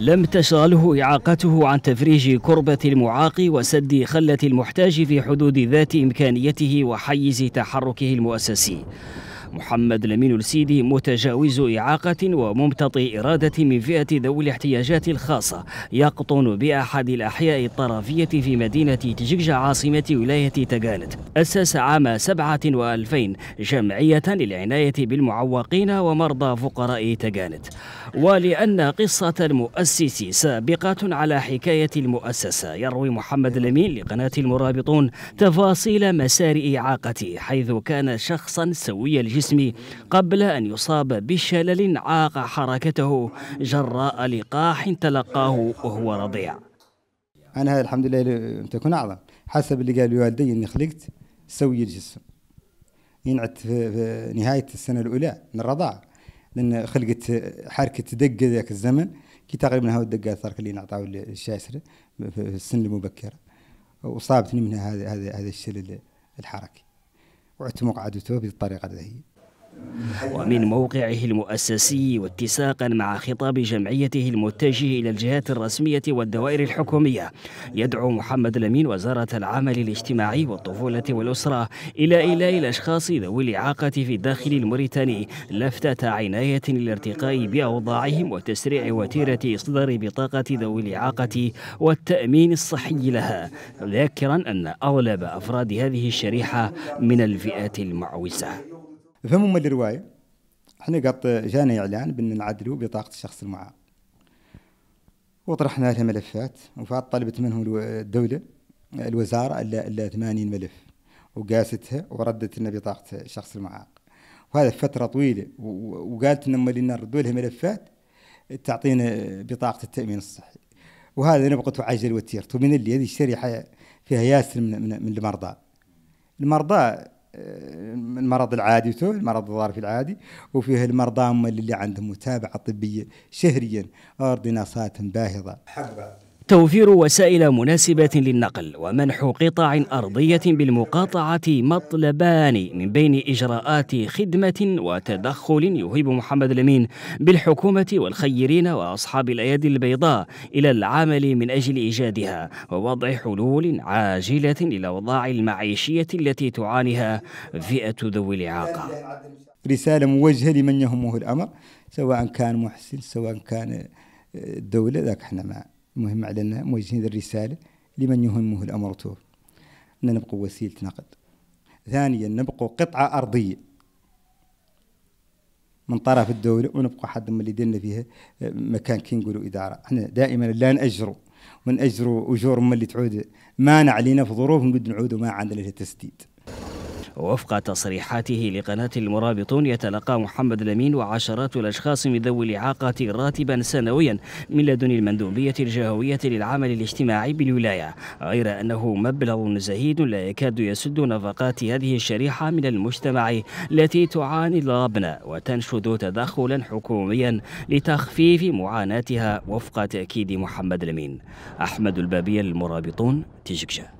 لم تشغله إعاقته عن تفريج كربة المعاق وسد خلة المحتاج في حدود ذات إمكانيته وحيز تحركه المؤسسي محمد لمين السيدي متجاوز إعاقة وممتطي إرادة من فئة ذوي الاحتياجات الخاصة يقطن بأحد الأحياء الطرفية في مدينة تججة عاصمة ولاية تقالت أسس عام سبعة وألفين جمعية للعناية بالمعوقين ومرضى فقراء تقالت ولأن قصة المؤسس سابقة على حكاية المؤسسة يروي محمد الأمين لقناة المرابطون تفاصيل مسار إعاقته حيث كان شخصا سوي الجسم قبل أن يصاب بشلل عاق حركته جراء لقاح تلقاه وهو رضيع أنا الحمد لله تكون أعظم حسب اللي قال والدي إني خلقت سوي الجسم ينعت في نهاية السنة الأولى من الرضاعة لان خلقت حركه دقه ذاك الزمن كي تقريبا هاو الدقات صار اللي نعطاو الشاسر في السن المبكره وصابتني منها هذا هذا الشلل الحركي مقعد وتوفي بالطريقه هذه ومن موقعه المؤسسي واتساقا مع خطاب جمعيته المتجه إلى الجهات الرسمية والدوائر الحكومية يدعو محمد الأمين وزارة العمل الاجتماعي والطفولة والأسرة إلى إيلاء الأشخاص ذوي الإعاقة في الداخل الموريتاني لفتة عناية للارتقاء بأوضاعهم وتسريع وتيرة إصدار بطاقة ذوي الإعاقة والتأمين الصحي لها ذاكرا أن أغلب أفراد هذه الشريحة من الفئات المعوزة فهم الروايه احنا قط جانا اعلان بان نعدلوا بطاقه الشخص المعاق وطرحنا لها ملفات وفات طلبت منهم الدوله الوزاره الا الا 80 ملف وقاستها وردت لنا بطاقه الشخص المعاق وهذا فتره طويله وقالت لنا ملي نردوا لها ملفات تعطينا بطاقه التامين الصحي وهذا نبغته عجل وتيرته من اللي هذه الشريحه فيها ياسر من, من, من المرضى المرضى المرض العادي تو المرض الظرفي العادي وفيه المرضى اللي عندهم متابعه طبيه شهريا اورديناسات باهظه حبه توفير وسائل مناسبة للنقل ومنح قطع أرضية بالمقاطعة مطلبان من بين إجراءات خدمة وتدخل يهيب محمد الأمين بالحكومة والخيرين وأصحاب الأيادي البيضاء إلى العمل من أجل إيجادها ووضع حلول عاجلة للأوضاع المعيشية التي تعانيها فئة ذوي الإعاقة رسالة موجهة لمن يهمه الأمر سواء كان محسن سواء كان آه، الدولة ذاك احنا معه المهم علينا موجهين الرسالة لمن يهمه الأمر توب أن نبقوا وسيلة نقد ثانيا نبقوا قطعة أرضية من طرف الدولة ونبقوا حد من اللي دلنا فيها مكان كي نقولوا إدارة احنا دائما لا نأجروا ونأجروا أجور من اللي تعود مانع علينا في ظروف نقول نعود ما عندنا تسديد ووفق تصريحاته لقناة المرابطون يتلقى محمد الأمين وعشرات الأشخاص من ذوي الإعاقة راتبا سنويا من لدن المندوبية الجهوية للعمل الاجتماعي بالولاية غير أنه مبلغ زهيد لا يكاد يسد نفقات هذه الشريحة من المجتمع التي تعاني الغبن وتنشد تدخلا حكوميا لتخفيف معاناتها وفق تأكيد محمد الأمين أحمد البابية للمرابطون تشكشة